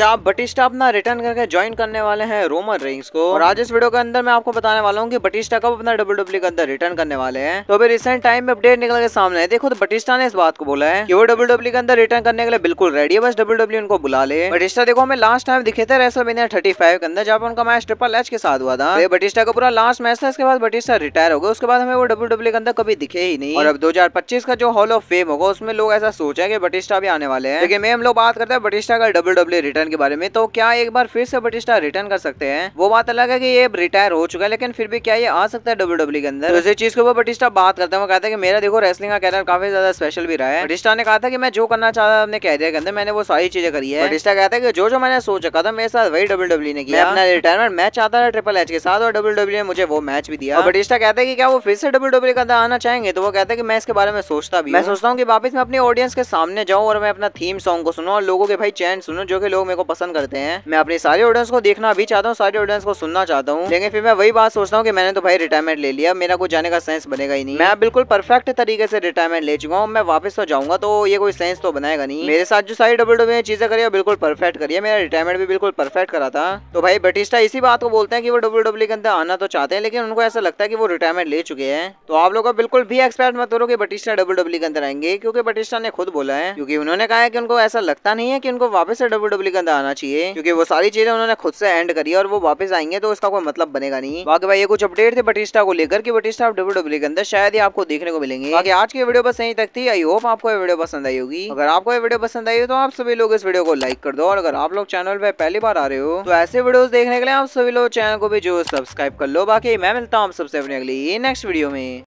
क्या आप बटिस्टा अपना रिटर्न करके ज्वाइन करने वाले हैं रोमन रिंग्स को और आज इस वीडियो के अंदर मैं आपको बताने वाला हूँ कि बटिस्टा कब अपना डब्ल्यू डब्ल्यू e के अंदर रिटर्न करने वाले हैं तो अभी रिसेंट टाइम में अपडेट निकल के सामने है देखो तो बटिस्टा ने इस बात को बोला है कि वो डब्ल्यू डब्ल्यू e के अंदर रिटर्न करने के लिए बिल्कुल रेडी है बस डब्ल्यू डब्ल्यू e उनको बुला ले बटिस्टा देखो हमें लास्ट टाइम दिखे थे रेसल महीने थर्टी फाइव के अंदर जब उनका मैच ट्रिपल एच के साथ हुआ था बटिस्टा तो का पूरा लास्ट मैच था इसके बाद बटिस्टा रिटायर हो गया उसके बाद हमें वो डब्ल्यू डब्ल्यू के अंदर कभी दिखे ही नहीं और अब दो का जो हॉल ऑफ फेम होगा उसमें लोग ऐसा सोचा की बटिस्टा भी आने वाले हैं लेकिन मैं हम लोग बात करते हैं बटिस्टा का डब्ल्यू डब्ल्यू रिटर्न के बारे में तो क्या एक बार फिर से बटिस्टा रिटर्न कर सकते हैं वो बात अलग है की ये रिटायर हो चुका है लेकिन फिर भी क्या ये आ सकता है डब्ल्यू डब्ल्यू e के अंदर तो इसी चीज के ऊपर बटिस्टा बात करते हैं वो कहते हैं कि मेरा देखो रेसलिंग का कैरियर काफी ज्यादा स्पेशल भी रहा है बटिस्टा ने कहा था कि मैं जो करना चाहता था अपने कैरियर के अंदर मैंने वो सारी चीजें करी है बटिस्टा कहता है कि जो जो मैंने सोच रखा था मेरे साथ वही डब्ल्यू डब्ल्यू e ने किया अपना रिटायरमेंट मैच चाहता था ट्रिपल एच के साथ और डब्ल्यू डब्ल्यू e ने मुझे वो मैच भी दिया बटिस्टा कहते हैं कि क्या वो फिर से डब्ल्यू डब्ल्यू के अंदर आना चाहेंगे तो वो कहते हैं कि मैं इसके बारे में सोचता भी मैं सोचता हूँ कि वापस मैं अपने ऑडियंस के सामने जाऊँ और मैं अपना थीम सॉन्ग को सुनूँ और लोगों के भाई चैन सुनूँ जो कि लोग मेरे को पसंद करते हैं मैं अपने सारे ऑडियंस को देखना भी चाहता हूँ सारे ऑडियंस को सुनना चाहता हूँ लेकिन फिर मैं वही बात सोचता हूँ की मैंने तो भाई रिटायरमेंट ले लिया मेरा कोई जाने का सेंस बनेगा ही नहीं मैं बिल्कुल परफेक्ट तरीके से रिटायरमेंट ले चुका हूँ मैं वापस तो जाऊंगा तो ये कोई सेंस तो बनाएगा नहीं मेरे साथ जो सारी डब्ल्यू डब्ल्यू चीजें करी है बिल्कुल परफेक्ट करिए मेरा रिटायरमेंट भी बिल्कुल परफेक्ट करा था तो भाई बटिस्टा इसी बात को बोलते हैं कि वो डब्ल्यू डब्ल्यू के अंदर आना तो चाहते हैं लेकिन उनको ऐसा लगता है कि वो रिटायरमेंट ले चुके हैं तो आप लोगों को बिल्कुल भी एक्सपेक्ट मत करो कि बटिस्टा डब्ल्यू डब्ल्यू के अंदर आएंगे क्योंकि बटिस्टा ने खुद बोला है क्योंकि उन्होंने कहा है कि उनको ऐसा लगता नहीं है कि उनको वापस से डब्ल्यू डब्ल्यू के अंदर आना चाहिए क्योंकि वो सारी चीजें उन्होंने खुद से एंड करी और वो वापस आएंगे तो इसका कोई मतलब बनेगा नहीं बाकी भाई ये कुछ अपडेट थे बटिस्टा को लेकर की बटिस्टा आप डब्ल्यू डब्ल्यू के अंदर शायद ही आपको देखने को मिलेंगे बाकी आज की वीडियो बस यही तक थी आई होप आपको वीडियो पसंद आई होगी अगर आपको वीडियो पसंद आई हो तो आप सभी लोग इस वीडियो को लाइक कर दो और अगर आप लोग चैनल पर पहली बार आ रहे हो तो ऐसे वीडियो देखने के लिए आप सभी लोग चैनल को भी जो सब्सक्राइब कर लो बाकी मैं मिलता हूँ आप सबसे अपने अगली नेक्स्ट वीडियो में